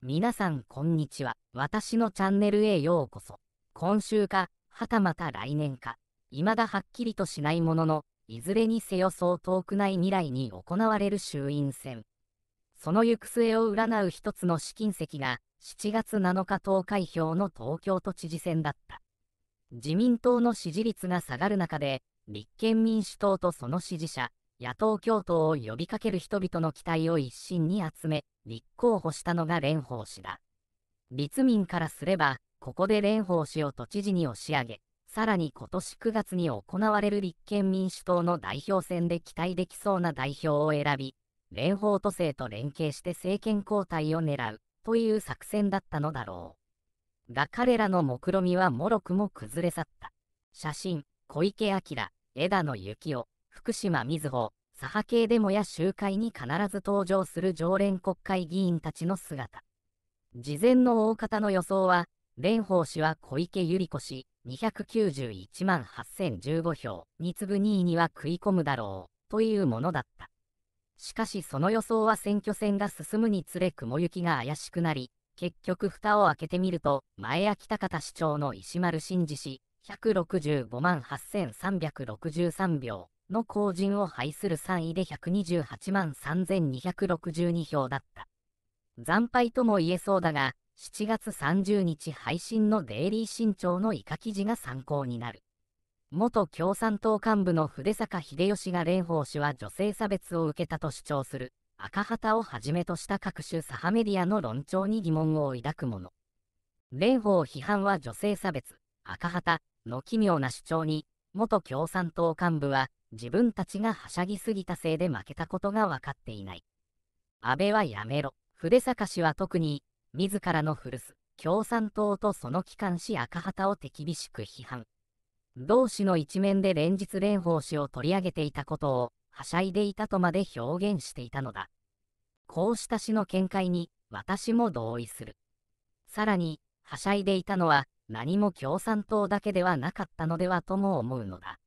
皆さんこんにちは。私のチャンネルへようこそ。今週か、はたまた来年か、未だはっきりとしないものの、いずれにせよそう遠くない未来に行われる衆院選。その行く末を占う一つの試金石が、7月7日投開票の東京都知事選だった。自民党の支持率が下がる中で、立憲民主党とその支持者、野党共闘を呼びかける人々の期待を一身に集め、立候補したのが蓮舫氏だ。立民からすれば、ここで蓮舫氏を都知事に押し上げ、さらに今年9月に行われる立憲民主党の代表選で期待できそうな代表を選び、蓮舫都政と連携して政権交代を狙うという作戦だったのだろう。が彼らの目論みはもろくも崩れ去った。写真、小池晃、枝野幸男、福島みずほ、左派系デモや集会に必ず登場する常連国会議員たちの姿。事前の大方の予想は、蓮舫氏は小池百合子氏291万8015票に次ぐ2位には食い込むだろうというものだった。しかしその予想は選挙戦が進むにつれ雲行きが怪しくなり、結局蓋を開けてみると、前秋高田市長の石丸真二氏165万8363票の後陣を排する3位で128万3262票だった。惨敗とも言えそうだが、7月30日配信のデイリー新潮の以下記事が参考になる。元共産党幹部の筆坂秀吉が蓮舫氏は女性差別を受けたと主張する赤旗をはじめとした各種左派メディアの論調に疑問を抱くもの。蓮舫批判は女性差別、赤旗の奇妙な主張に、元共産党幹部は自分たちがはしゃぎすぎたせいで負けたことが分かっていない。安倍はやめろ、筆坂氏は特に、自らの古巣、共産党とその機関紙赤旗を手厳しく批判。同氏の一面で連日蓮舫氏を取り上げていたことを、はしゃいでいたとまで表現していたのだ。こうした氏の見解に、私も同意する。さらに、はしゃいでいたのは、何も共産党だけではなかったのではとも思うのだ。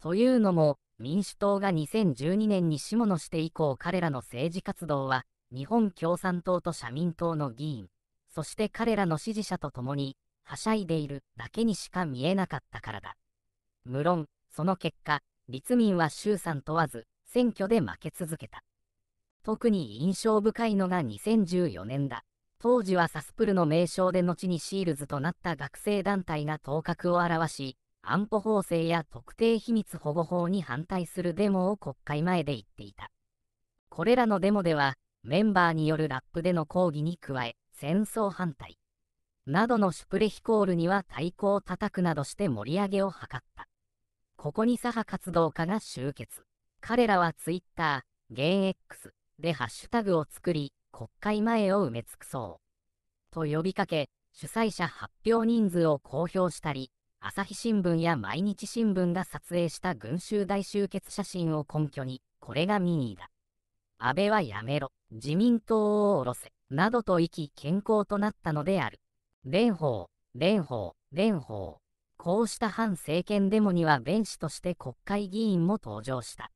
というのも、民主党が2012年に下野して以降彼らの政治活動は、日本共産党と社民党の議員、そして彼らの支持者と共に、はしゃいでいるだけにしか見えなかったからだ。無論、その結果、立民は衆参問わず、選挙で負け続けた。特に印象深いのが2014年だ。当時はサスプルの名称で後にシールズとなった学生団体が頭角を現し、安保法制や特定秘密保護法に反対するデモを国会前で言っていた。これらのデモでは、メンバーによるラップでの抗議に加え、戦争反対などのシュプレヒコールには太鼓を叩くなどして盛り上げを図った。ここに左派活動家が集結。彼らは Twitter、g a n x でハッシュタグを作り、国会前を埋め尽くそう。と呼びかけ、主催者発表人数を公表したり、朝日新聞や毎日新聞が撮影した群衆大集結写真を根拠に、これが民意だ。安倍はやめろ、自民党を下ろせ、などと意気健康となったのである。蓮舫、蓮舫、蓮舫。こうした反政権デモには弁士として国会議員も登場した。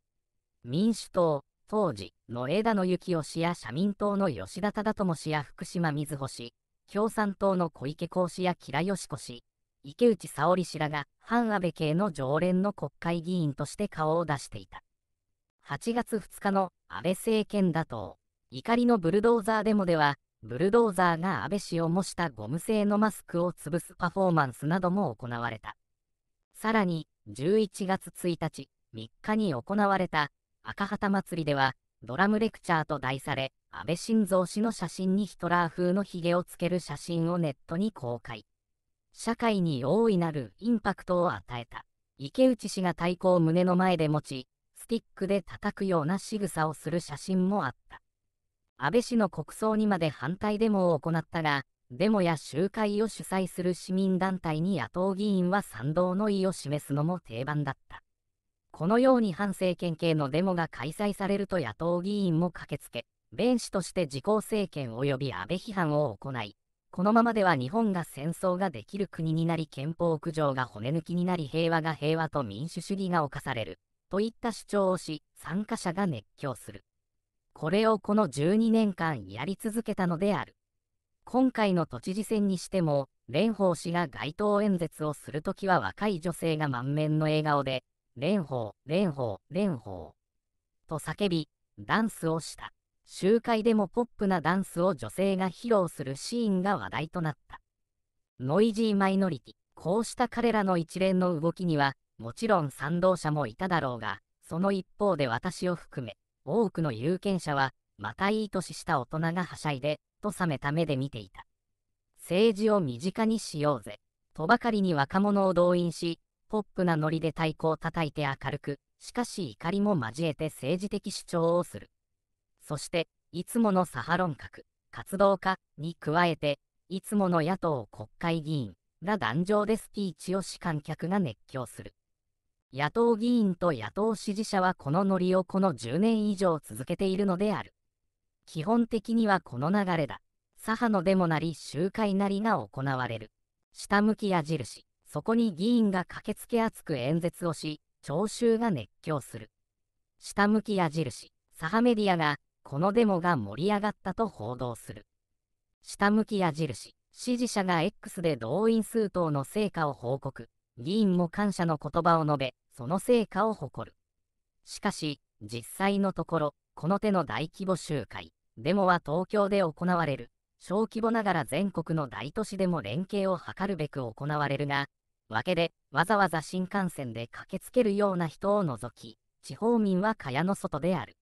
民主党、当時の枝野幸男氏や社民党の吉田忠智氏や福島瑞穂氏、共産党の小池公氏や吉良よし子氏、池内沙織氏らが反安倍系の常連の国会議員として顔を出していた。8月2日の安倍政権打倒、怒りのブルドーザーデモでは、ブルドーザーが安倍氏を模したゴム製のマスクを潰すパフォーマンスなども行われた。さらに、11月1日、3日に行われた赤旗祭りでは、ドラムレクチャーと題され、安倍晋三氏の写真にヒトラー風のヒゲをつける写真をネットに公開。社会に大いなるインパクトを与えた。池内氏が太鼓を胸の前で持ち、スティックで叩くような仕草をする写真もあった。安倍氏の国葬にまで反対デモを行ったが、デモや集会を主催する市民団体に野党議員は賛同の意を示すのも定番だった。このように反政権系のデモが開催されると野党議員も駆けつけ、弁士として自公政権及び安倍批判を行い、このままでは日本が戦争ができる国になり憲法苦情が骨抜きになり平和が平和と民主主義が侵されるといった主張をし参加者が熱狂するこれをこの12年間やり続けたのである今回の都知事選にしても蓮舫氏が街頭演説をするときは若い女性が満面の笑顔で蓮舫蓮舫蓮舫と叫びダンスをした集会でもポップなダンスを女性が披露するシーンが話題となった。ノイジーマイノリティ、こうした彼らの一連の動きには、もちろん賛同者もいただろうが、その一方で私を含め、多くの有権者は、またいい年した大人がはしゃいで、と冷めた目で見ていた。政治を身近にしようぜ、とばかりに若者を動員し、ポップなノリで太鼓を叩いて明るく、しかし怒りも交えて政治的主張をする。そして、いつもの左派論客、活動家に加えて、いつもの野党国会議員が壇上でスピーチをし観客が熱狂する。野党議員と野党支持者はこのノリをこの10年以上続けているのである。基本的にはこの流れだ。左派のデモなり集会なりが行われる。下向き矢印、そこに議員が駆けつけ熱く演説をし、聴衆が熱狂する。下向き矢印、左派メディアがこのデモが盛り上がったと報道する。下向き矢印、支持者が X で動員数等の成果を報告、議員も感謝の言葉を述べ、その成果を誇る。しかし、実際のところ、この手の大規模集会、デモは東京で行われる。小規模ながら全国の大都市でも連携を図るべく行われるが、わけで、わざわざ新幹線で駆けつけるような人を除き、地方民は蚊帳の外である。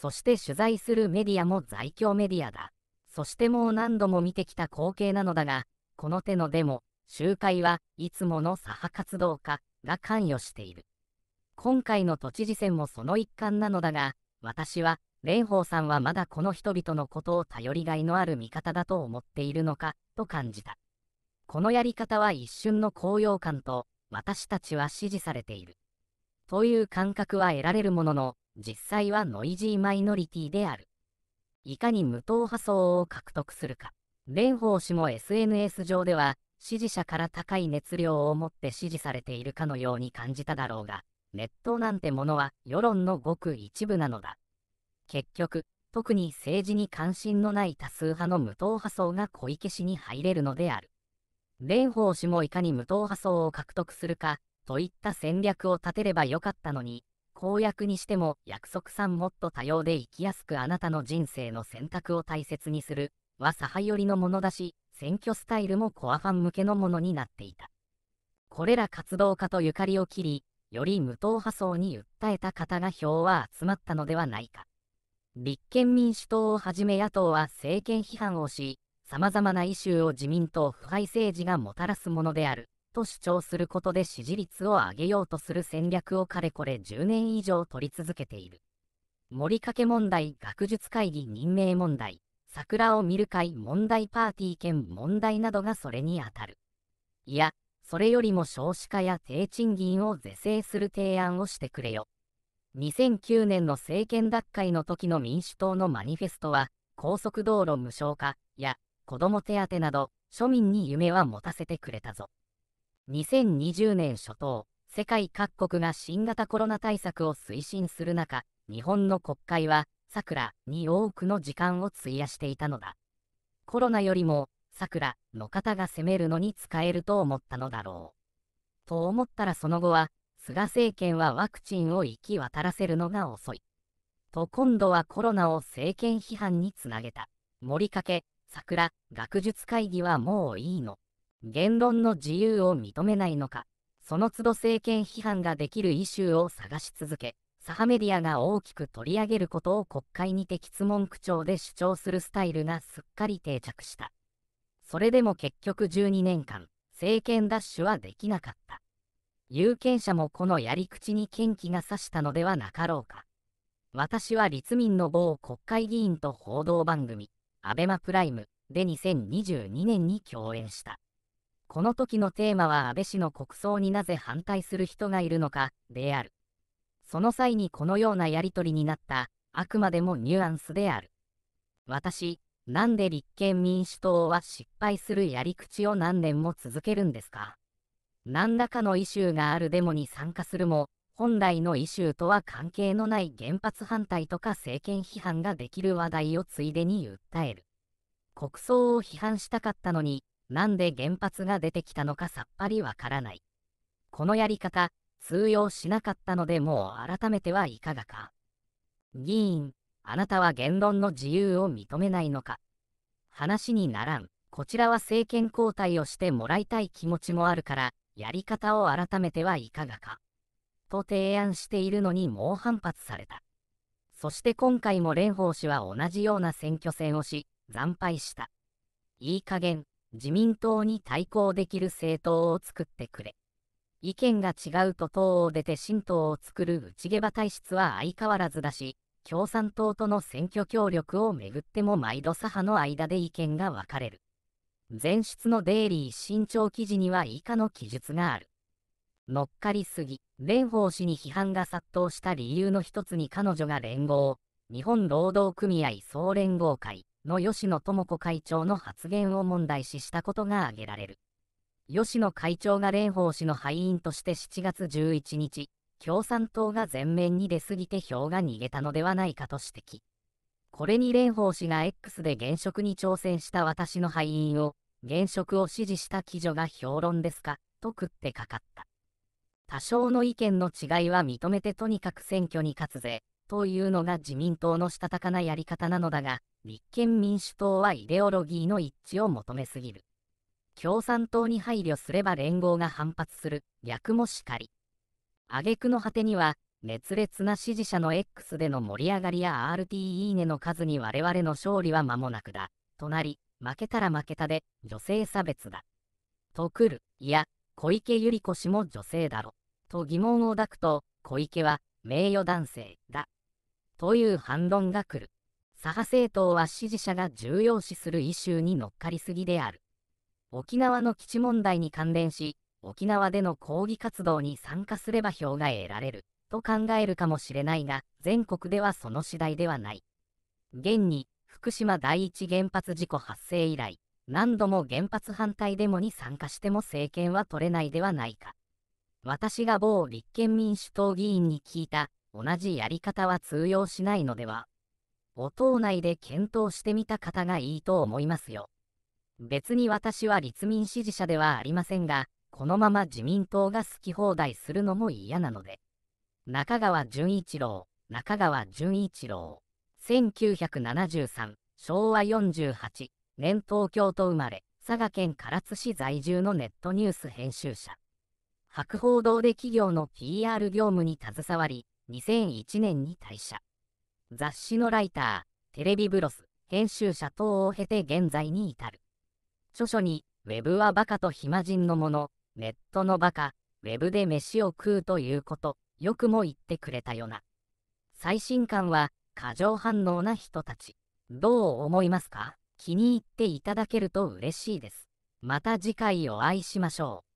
そして取材するメディアも在京メディアだ。そしてもう何度も見てきた光景なのだが、この手のデモ、集会はいつもの左派活動家が関与している。今回の都知事選もその一環なのだが、私は、蓮舫さんはまだこの人々のことを頼りがいのある味方だと思っているのか、と感じた。このやり方は一瞬の高揚感と、私たちは支持されている。という感覚は得られるものの、実際はノイジーマイノリティである。いかに無党派層を獲得するか。蓮舫氏も SNS 上では、支持者から高い熱量を持って支持されているかのように感じただろうが、ネットなんてものは世論のごく一部なのだ。結局、特に政治に関心のない多数派の無党派層が小池氏に入れるのである。蓮舫氏もいかに無党派層を獲得するか、といった戦略を立てればよかったのに、公約にしても約束さんもっと多様で生きやすくあなたの人生の選択を大切にするは左派寄りのものだし選挙スタイルもコアファン向けのものになっていたこれら活動家とゆかりを切りより無党派層に訴えた方が票は集まったのではないか立憲民主党をはじめ野党は政権批判をしさまざまなイシューを自民党腐敗政治がもたらすものであると主張することで支持率を上げようとする戦略をかれこれ10年以上取り続けている。森かけ問題学術会議任命問題、桜を見る会問題パーティー兼問題などがそれにあたる。いや、それよりも少子化や低賃金を是正する提案をしてくれよ。2009年の政権奪回の時の民主党のマニフェストは、高速道路無償化や子ども手当など、庶民に夢は持たせてくれたぞ。2020年初頭、世界各国が新型コロナ対策を推進する中、日本の国会は、さくらに多くの時間を費やしていたのだ。コロナよりも、らの方が攻めるのに使えると思ったのだろう。と思ったらその後は、菅政権はワクチンを行き渡らせるのが遅い。と今度はコロナを政権批判につなげた。森け、桜、学術会議はもういいの。言論の自由を認めないのか、その都度政権批判ができるイシューを探し続け、左派メディアが大きく取り上げることを国会にて質問口調で主張するスタイルがすっかり定着した。それでも結局12年間、政権奪取はできなかった。有権者もこのやり口に嫌気がさしたのではなかろうか。私は立民の某国会議員と報道番組、アベマプライムで2022年に共演した。この時のテーマは安倍氏の国葬になぜ反対する人がいるのかである。その際にこのようなやり取りになった、あくまでもニュアンスである。私、なんで立憲民主党は失敗するやり口を何年も続けるんですか何らかのイシューがあるデモに参加するも、本来のイシューとは関係のない原発反対とか政権批判ができる話題をついでに訴える。国葬を批判したかったのに、なんで原発が出てきたのかさっぱりわからない。このやり方、通用しなかったのでもう改めてはいかがか。議員、あなたは言論の自由を認めないのか。話にならん。こちらは政権交代をしてもらいたい気持ちもあるから、やり方を改めてはいかがか。と提案しているのに猛反発された。そして今回も蓮舫氏は同じような選挙戦をし、惨敗した。いい加減、自民党に対抗できる政党を作ってくれ。意見が違うと党を出て新党を作る内毛場体質は相変わらずだし、共産党との選挙協力をめぐっても毎度左派の間で意見が分かれる。前出のデイリー新潮記事には以下の記述がある。乗っかりすぎ、蓮舫氏に批判が殺到した理由の一つに彼女が連合、日本労働組合総連合会、の吉野智子会長の発言を問題視したことが挙げられる。吉野会長が蓮舫氏の敗因として7月11日、共産党が前面に出過ぎて票が逃げたのではないかと指摘。これに蓮舫氏が X で現職に挑戦した私の敗因を、現職を支持した記女が評論ですか、と食ってかかった。多少の意見の違いは認めてとにかく選挙に勝つぜ、というのが自民党のしたたかなやり方なのだが、立憲民主党はイデオロギーの一致を求めすぎる。共産党に配慮すれば連合が反発する、略もしかり。挙句の果てには、熱烈な支持者の X での盛り上がりや RT いいねの数に我々の勝利は間もなくだ、となり、負けたら負けたで、女性差別だ。とくる、いや、小池百合子氏も女性だろ。と疑問を抱くと、小池は名誉男性だ。という反論が来る。左派政党は支持者が重要視するイシューに乗っかりすぎである。沖縄の基地問題に関連し、沖縄での抗議活動に参加すれば票が得られる、と考えるかもしれないが、全国ではその次第ではない。現に、福島第一原発事故発生以来、何度も原発反対デモに参加しても政権は取れないではないか。私が某立憲民主党議員に聞いた同じやり方は通用しないのではお党内で検討してみた方がいいと思いますよ。別に私は立民支持者ではありませんが、このまま自民党が好き放題するのも嫌なので。中川淳一郎、中川淳一郎、1973、昭和48、年東京と生まれ、佐賀県唐津市在住のネットニュース編集者。博報堂で企業の PR 業務に携わり、2001年に退社。雑誌のライター、テレビブロス、編集者等を経て現在に至る。著書に、ウェブはバカと暇人のもの、ネットのバカ、ウェブで飯を食うということ、よくも言ってくれたよな。最新刊は、過剰反応な人たち。どう思いますか気に入っていただけると嬉しいです。また次回お会いしましょう。